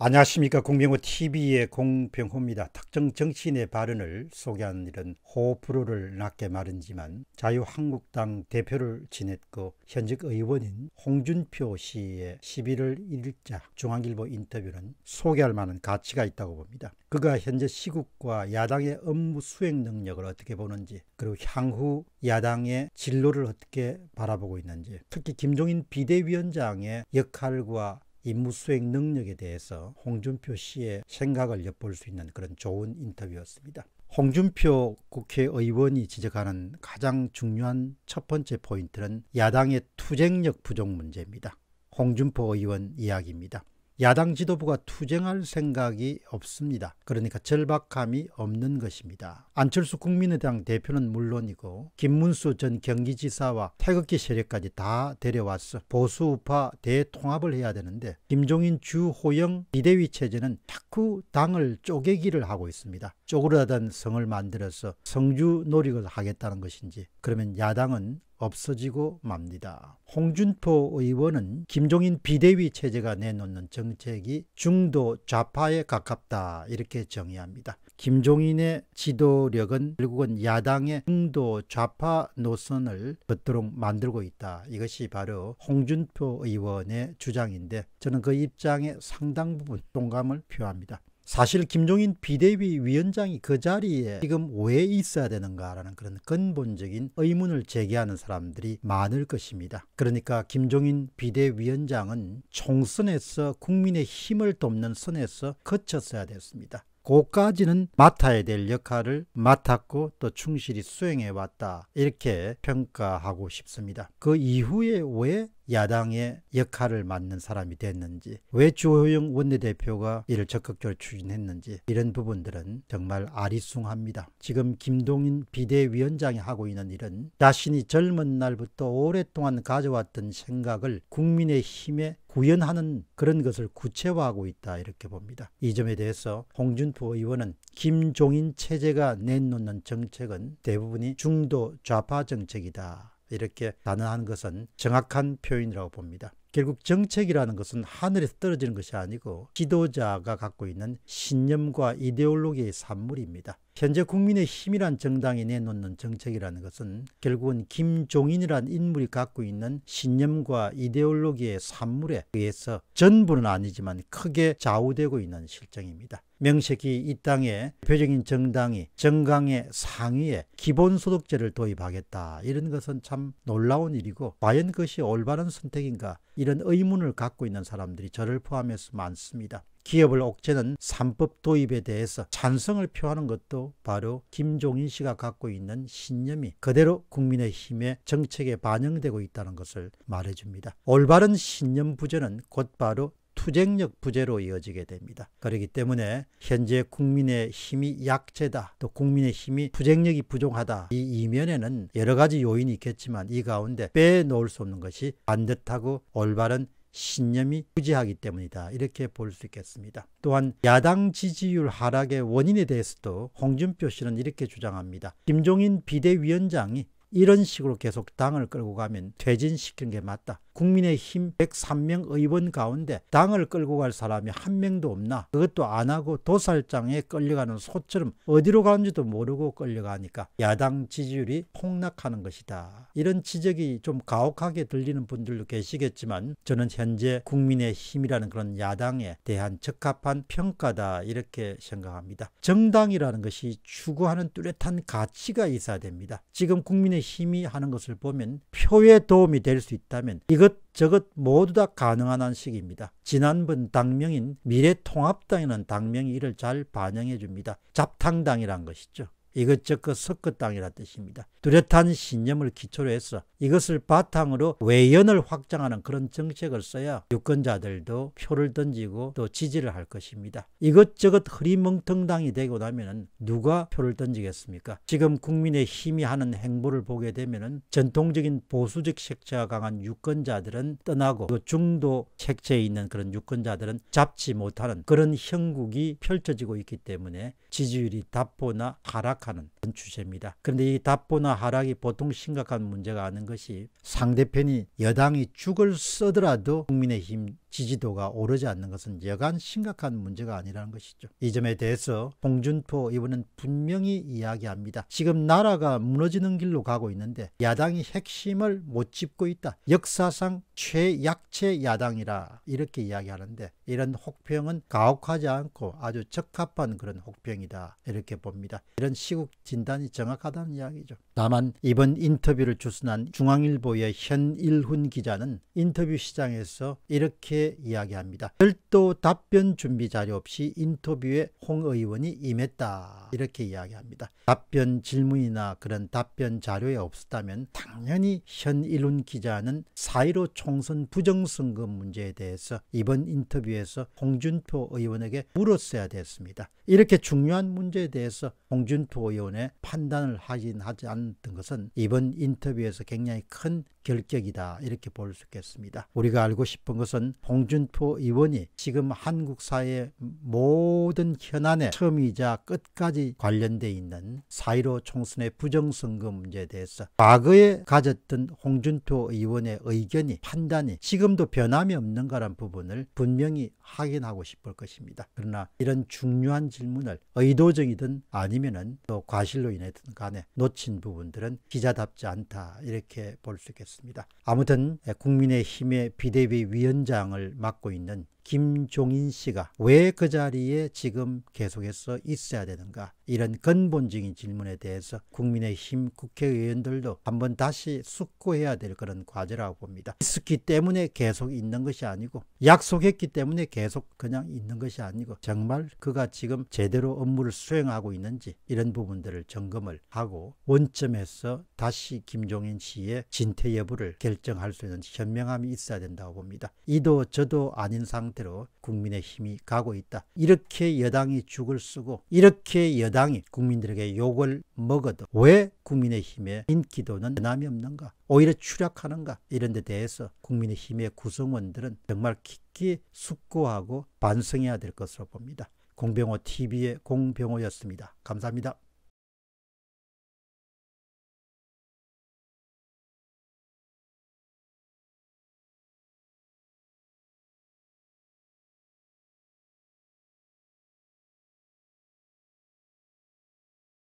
안녕하십니까 공병호 TV의 공병호입니다. 특정 정치인의 발언을 소개하는 일은 호불호를 낮게 마른지만 자유한국당 대표를 지냈고 현직 의원인 홍준표 씨의 11월 1일자 중앙일보 인터뷰는 소개할 만한 가치가 있다고 봅니다. 그가 현재 시국과 야당의 업무 수행 능력을 어떻게 보는지 그리고 향후 야당의 진로를 어떻게 바라보고 있는지 특히 김종인 비대위원장의 역할과 임무 수행 능력에 대해서 홍준표 씨의 생각을 엿볼 수 있는 그런 좋은 인터뷰였습니다. 홍준표 국회의원이 지적하는 가장 중요한 첫 번째 포인트는 야당의 투쟁력 부족 문제입니다. 홍준표 의원 이야기입니다. 야당 지도부가 투쟁할 생각이 없습니다. 그러니까 절박함이 없는 것입니다. 안철수 국민의당 대표는 물론이고 김문수 전 경기지사와 태극기 세력까지 다 데려와서 보수우파 대통합을 해야 되는데 김종인 주호영 비대위 체제는 자꾸 당을 쪼개기를 하고 있습니다. 쪼그라든 성을 만들어서 성주 노력을 하겠다는 것인지 그러면 야당은 없어지고 맙니다. 홍준표 의원은 김종인 비대위 체제가 내놓는 정책이 중도 좌파에 가깝다 이렇게 정의합니다. 김종인의 지도력은 결국은 야당의 중도 좌파 노선을 걷도록 만들고 있다. 이것이 바로 홍준표 의원의 주장인데 저는 그 입장에 상당 부분 동감을 표합니다. 사실 김종인 비대위 위원장이 그 자리에 지금 왜 있어야 되는가라는 그런 근본적인 의문을 제기하는 사람들이 많을 것입니다. 그러니까 김종인 비대위원장은 총선에서 국민의 힘을 돕는 선에서 거쳤어야 됐습니다. 고까지는 맡아야 될 역할을 맡았고 또 충실히 수행해 왔다 이렇게 평가하고 싶습니다. 그 이후에 왜 야당의 역할을 맡는 사람이 됐는지 왜 주호영 원내대표가 이를 적극적으로 추진했는지 이런 부분들은 정말 아리숭합니다. 지금 김동인 비대위원장이 하고 있는 일은 자신이 젊은 날부터 오랫동안 가져왔던 생각을 국민의힘에 구현하는 그런 것을 구체화하고 있다 이렇게 봅니다. 이 점에 대해서 홍준표 의원은 김종인 체제가 내놓는 정책은 대부분이 중도 좌파 정책이다. 이렇게 단언하는 것은 정확한 표현이라고 봅니다. 결국 정책이라는 것은 하늘에서 떨어지는 것이 아니고 지도자가 갖고 있는 신념과 이데올로기의 산물입니다. 현재 국민의힘이란 정당이 내놓는 정책이라는 것은 결국은 김종인이란 인물이 갖고 있는 신념과 이데올로기의 산물에 의해서 전부는 아니지만 크게 좌우되고 있는 실정입니다. 명색이 이 땅에 표적인 정당이 정강의 상위에 기본소득제를 도입하겠다 이런 것은 참 놀라운 일이고 과연 그것이 올바른 선택인가 이런 의문을 갖고 있는 사람들이 저를 포함해서 많습니다. 기업을 옥죄는 3법 도입에 대해서 찬성을 표하는 것도 바로 김종인 씨가 갖고 있는 신념이 그대로 국민의힘의 정책에 반영되고 있다는 것을 말해줍니다. 올바른 신념 부재는 곧바로 투쟁력 부재로 이어지게 됩니다. 그렇기 때문에 현재 국민의 힘이 약체다. 또 국민의 힘이 투쟁력이 부족하다. 이 이면에는 여러 가지 요인이 있겠지만 이 가운데 빼놓을 수 없는 것이 반듯하고 올바른 신념이 부재하기 때문이다. 이렇게 볼 수 있겠습니다. 또한 야당 지지율 하락의 원인에 대해서도 홍준표 씨는 이렇게 주장합니다. 김종인 비대위원장이 이런 식으로 계속 당을 끌고 가면 퇴진시키는 게 맞다. 국민의힘 103명 의원 가운데 당을 끌고 갈 사람이 한 명도 없나 그것도 안 하고 도살장에 끌려가는 소처럼 어디로 가는지도 모르고 끌려가니까 야당 지지율이 폭락하는 것이다. 이런 지적이 좀 가혹하게 들리는 분들도 계시겠지만 저는 현재 국민의힘이라는 그런 야당에 대한 적합한 평가다 이렇게 생각합니다. 정당이라는 것이 추구하는 뚜렷한 가치가 있어야 됩니다. 지금 국민의힘이 하는 것을 보면 표에 도움이 될 수 있다면 이것 이것저것 모두 다 가능한 한 시기입니다. 지난번 당명인 미래통합당에는 당명이 이를 잘 반영해 줍니다. 잡탕당이란 것이죠. 이것저것 섞어 땅이라 뜻입니다. 뚜렷한 신념을 기초로 해서 이것을 바탕으로 외연을 확장하는 그런 정책을 써야 유권자들도 표를 던지고 또 지지를 할 것입니다. 이것저것 흐리멍텅당이 되고 나면은 누가 표를 던지겠습니까? 지금 국민의 힘이 하는 행보를 보게 되면은 전통적인 보수적 색채가 강한 유권자들은 떠나고 또 중도 색채에 있는 그런 유권자들은 잡지 못하는 그런 형국이 펼쳐지고 있기 때문에 지지율이 답보나 하락 Bakan'ın 같은 주제입니다. 그런데 이 답보나 하락이 보통 심각한 문제가 아닌 것이 상대편이 여당이 죽을 써더라도 국민의힘 지지도가 오르지 않는 것은 여간 심각한 문제가 아니라는 것이죠. 이 점에 대해서 홍준표 의원은 분명히 이야기합니다. 지금 나라가 무너지는 길로 가고 있는데 야당이 핵심을 못 짚고 있다. 역사상 최약체 야당이라 이렇게 이야기하는데 이런 혹평은 가혹하지 않고 아주 적합한 그런 혹평이다. 이렇게 봅니다. 이런 시국 진 진단이 정확하다는 이야기죠. 다만 이번 인터뷰를 주선한 중앙일보의 현일훈 기자는 인터뷰 시장에서 이렇게 이야기합니다. 별도 답변 준비 자료 없이 인터뷰에 홍 의원이 임했다 이렇게 이야기합니다. 답변 질문이나 그런 답변 자료에 없었다면 당연히 현일훈 기자는 사1로 총선 부정선거 문제에 대해서 이번 인터뷰에서 홍준표 의원에게 물었어야 됐습니다. 이렇게 중요한 문제에 대해서 홍준표 의원의 판단을 하긴 하지 않는 나타던 것은 이번 인터뷰에서 굉장히 큰 결격이다 이렇게 볼 수 있겠습니다. 우리가 알고 싶은 것은 홍준표 의원이 지금 한국 사회 의 모든 현안에 처음이자 끝까지 관련돼 있는 사1로 총선의 부정선거 문제에 대해서 과거에 가졌던 홍준표 의원의 의견이 판단이 지금도 변함이 없는가란 부분을 분명히 확인하고 싶을 것입니다. 그러나 이런 중요한 질문을 의도적이든 아니면은 또 과실로 인해든 간에 놓친 부분 부분들은 기자답지 않다 이렇게 볼 수 있겠습니다. 아무튼 국민의힘의 비대위 위원장을 맡고 있는 김종인 씨가 왜 그 자리에 지금 계속해서 있어야 되는가 이런 근본적인 질문에 대해서 국민의힘 국회의원들도 한번 다시 숙고해야 될 그런 과제라고 봅니다. 있었기 때문에 계속 있는 것이 아니고 약속했기 때문에 계속 그냥 있는 것이 아니고 정말 그가 지금 제대로 업무를 수행하고 있는지 이런 부분들을 점검을 하고 원점에서 다시 김종인 씨의 진퇴 여부를 결정할 수 있는 현명함이 있어야 된다고 봅니다. 이도 저도 아닌 상태 상태로 국민의 힘이 가고 있다. 이렇게 여당이 죽을 쓰고 이렇게 여당이 국민들에게 욕을 먹어도 왜 국민의 힘의 인기도는 변함이 없는가? 오히려 추락하는가? 이런 데 대해서 국민의 힘의 구성원들은 정말 깊게 숙고하고 반성해야 될 것으로 봅니다. 공병호 TV의 공병호였습니다. 감사합니다.